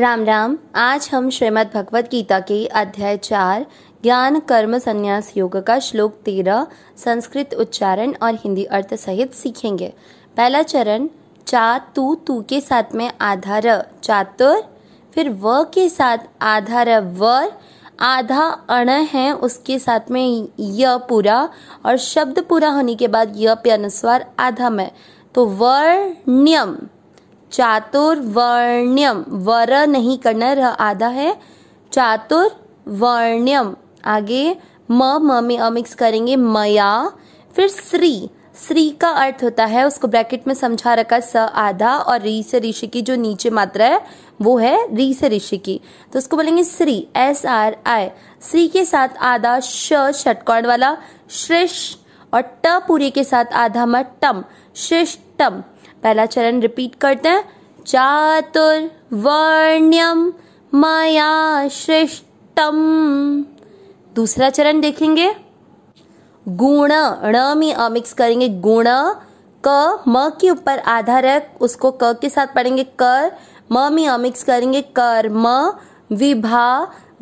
राम राम आज हम श्रीमद् भगवत गीता के अध्याय चार ज्ञान कर्म संन्यास योग का श्लोक तेरह संस्कृत उच्चारण और हिंदी अर्थ सहित सीखेंगे पहला चरण चा तू तू के साथ में आधार चातुर फिर व के साथ आधार व आधा अण है उसके साथ में य पूरा और शब्द पूरा होने के बाद य पे अनुस्वार आधा में तो वर्ण्यम चातुर्वर्ण्यम वर नहीं करना रह आधा है चातुर्वर्ण्यम आगे म म में अमिक्स करेंगे मया फिर श्री श्री का अर्थ होता है उसको ब्रैकेट में समझा रखा स आधा और री से ऋषि की जो नीचे मात्रा है वो है री से ऋषि की तो उसको बोलेंगे Shri S R I Shri के साथ आधा श षटकोण वाला श्रेष्ठ और ट पूरी के साथ आधा म टम श्रेष्ठम पहला चरण रिपीट करते हैं चातुर्वर्ण्यम मया श्रेष्ठम दूसरा चरण देखेंगे गुण ण में अमिक्स मिक्स करेंगे गुण क म के ऊपर आधार है उसको क के साथ पढ़ेंगे कर म में अमिक्स करेंगे कर म विभा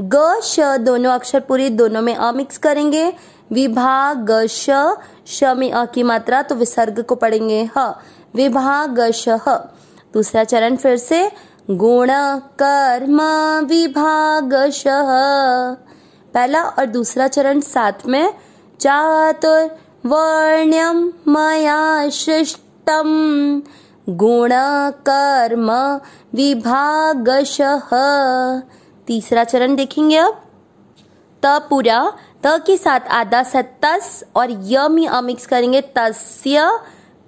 ग श दोनों अक्षर पूरी दोनों में अमिक्स करेंगे विभा ग श श में अ की मात्रा तो विसर्ग को पढ़ेंगे ह विभागश दूसरा चरण फिर से गुण कर्म विभागश पहला और दूसरा चरण साथ में चातुर वर्ण्यम मया शिष्टम गुण कर्म विभागश तीसरा चरण देखेंगे अब त पूरा त के साथ आधा सत्तस और य में अमिक्स करेंगे तस्य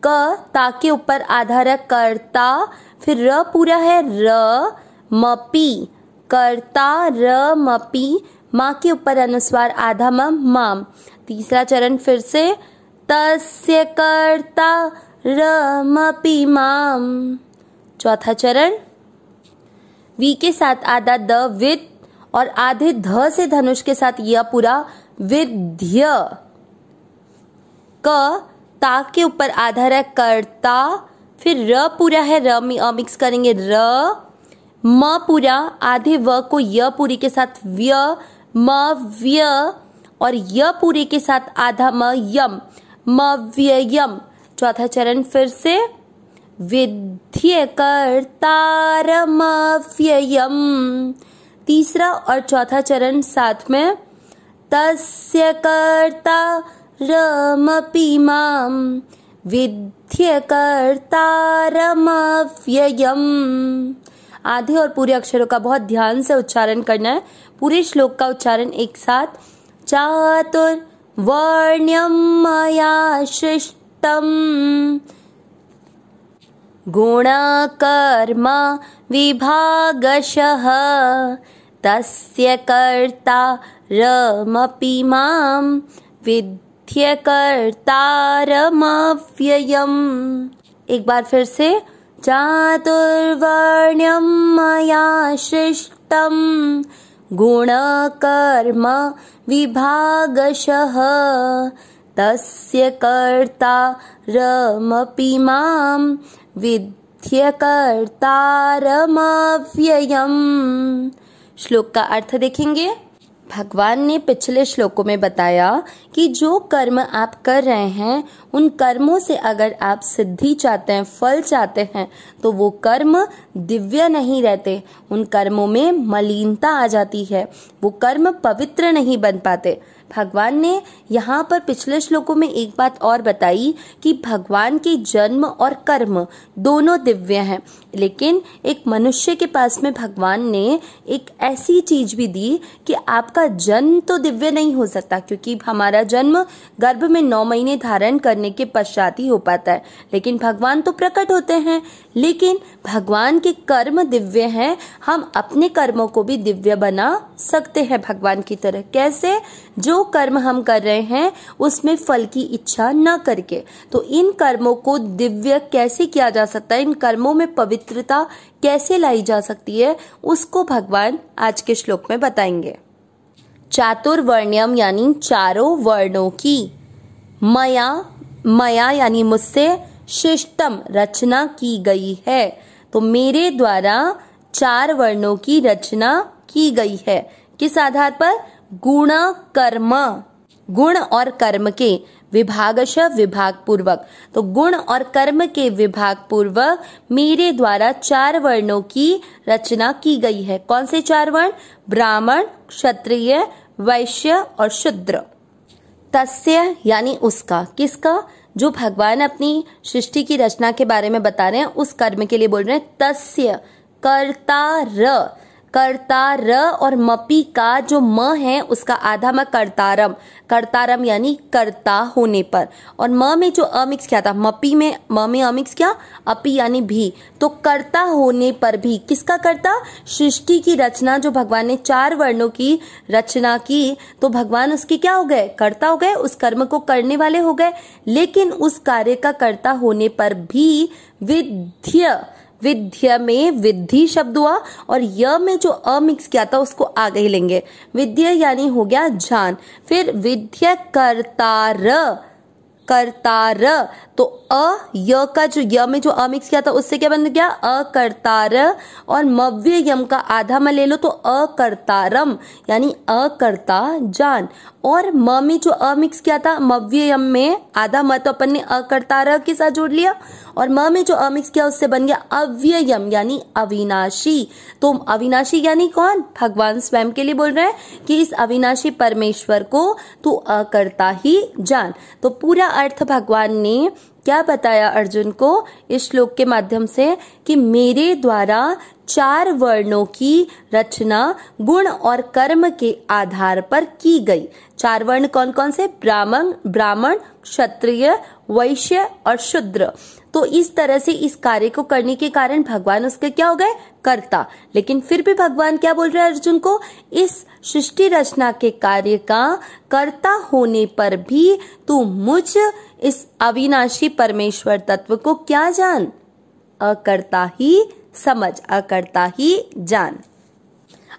क ता के ऊपर आधा है करता फिर र पूरा है र मपी करता र मपी माँ के ऊपर अनुस्वार आधा मम माम तीसरा चरण फिर से तस्य करता मपी माम चौथा चरण वी के साथ आधा द विद और आधे ध से धनुष के साथ यह पूरा विध्य क ता के ऊपर आधार है कर्ता फिर र पूरा है र मिक्स करेंगे र म पूरा आधे व को य पूरी के साथ व्य म व्य और य पूरी के साथ आधा म यम म यम चौथा चरण फिर से विध्य कर्तारम तीसरा और चौथा चरण साथ में तस्य कर्ता रमपि मां विध्यकर्तारमव्ययम् आधे और पूरे अक्षरों का बहुत ध्यान से उच्चारण करना है पूरे श्लोक का उच्चारण एक साथ चातुर वर्ण्यम मया गुण गुणकर्म विभागश तस्य कर्ता रमपि मां विद् नित्यकर्तारमव्ययम् एक बार फिर से चातुर्वर्ण्यं मया सृष्टम् गुणकर्म विभागशः तस्य कर्तारमपि मां विध्यकर्तारमव्ययम् श्लोक का अर्थ देखेंगे भगवान ने पिछले श्लोकों में बताया कि जो कर्म आप कर रहे हैं उन कर्मों से अगर आप सिद्धि चाहते हैं फल चाहते हैं तो वो कर्म दिव्य नहीं रहते उन कर्मों में मलिनता आ जाती है वो कर्म पवित्र नहीं बन पाते भगवान ने यहाँ पर पिछले श्लोकों में एक बात और बताई कि भगवान के जन्म और कर्म दोनों दिव्य हैं लेकिन एक मनुष्य के पास में भगवान ने एक ऐसी चीज भी दी कि आपका जन्म तो दिव्य नहीं हो सकता क्योंकि हमारा जन्म गर्भ में नौ महीने धारण करने के पश्चात ही हो पाता है लेकिन भगवान तो प्रकट होते हैं लेकिन भगवान के कर्म दिव्य हैं हम अपने कर्मों को भी दिव्य बना सकते हैं भगवान की तरह कैसे जो कर्म हम कर रहे हैं उसमें फल की इच्छा न करके तो इन कर्मों को दिव्य कैसे किया जा सकता है इन कर्मों में पवित्रता कैसे लाई जा सकती है उसको भगवान आज के श्लोक में बताएंगे चातुर्वर्ण्यम यानी चारों वर्णों की मया मया यानी मुझसे शिष्टम रचना की गई है तो मेरे द्वारा चार वर्णों की रचना की गई है किस आधार पर गुण कर्म गुण और कर्म के विभागश विभाग पूर्वक तो गुण और कर्म के विभाग पूर्वक मेरे द्वारा चार वर्णों की रचना की गई है कौन से चार वर्ण ब्राह्मण क्षत्रिय वैश्य और शुद्र तस्य यानी उसका किसका जो भगवान अपनी सृष्टि की रचना के बारे में बता रहे हैं उस कर्म के लिए बोल रहे हैं तस्य कर्ता र कर्ता र और मपी का जो म है उसका आधा म कर्तारम कर्तारम यानी कर्ता होने पर और म में जो अमिक्स क्या था मपी में म में अमिक्स क्या अपी यानी भी तो कर्ता होने पर भी किसका कर्ता सृष्टि की रचना जो भगवान ने चार वर्णों की रचना की तो भगवान उसके क्या हो गए कर्ता हो गए उस कर्म को करने वाले हो गए लेकिन उस कार्य का कर्ता होने पर भी विध्य विद्य में विधि शब्द हुआ और य में जो अ मिक्स किया था उसको आगे ही लेंगे विद्य यानी हो गया जान फिर विद्य कर्तार करतार तो अ य का जो य में जो अ मिक्स किया था उससे क्या बन गया अकर्तार और मव्य यम का आधा में ले लो तो अकर्तारम यानी अकर्ता जान और म में जो अ मिक्स किया था मव्य यम में आधा म तो अपन ने अकर्तार के साथ जोड़ लिया और म में जो अ मिक्स किया उससे बन गया अव्ययम यानी अविनाशी तो अविनाशी यानी कौन भगवान स्वयं के लिए बोल रहे हैं कि इस अविनाशी परमेश्वर को तू अकर्ता ही जान तो पूरा अर्थ भगवान ने क्या बताया अर्जुन को इस श्लोक के माध्यम से कि मेरे द्वारा चार वर्णों की रचना गुण और कर्म के आधार पर की गई चार वर्ण कौन कौन से ब्राह्मण ब्राह्मण क्षत्रिय वैश्य और शूद्र तो इस तरह से इस कार्य को करने के कारण भगवान उसके क्या हो गए करता लेकिन फिर भी भगवान क्या बोल रहे हैं अर्जुन को इस सृष्टि रचना के कार्य का कर्ता होने पर भी तू मुझ इस अविनाशी परमेश्वर तत्व को क्या जान अकर्ता ही समझ अकर्ता ही जान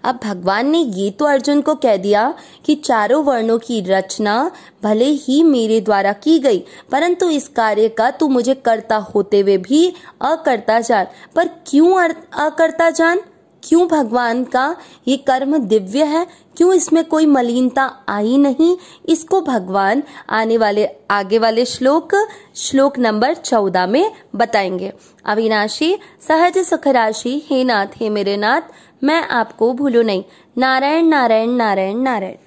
अब भगवान ने ये तो अर्जुन को कह दिया कि चारों वर्णों की रचना भले ही मेरे द्वारा की गई परंतु इस कार्य का तू मुझे करता होते हुए भी अकर्ता जान पर क्यों अकर्ता जान क्यों भगवान का ये कर्म दिव्य है क्यों इसमें कोई मलिनता आई नहीं इसको भगवान आने वाले आगे वाले श्लोक श्लोक नंबर चौदह में बताएंगे अविनाशी सहज सुख राशि हे नाथ हे मेरे नाथ मैं आपको भूलू नहीं नारायण नारायण नारायण नारायण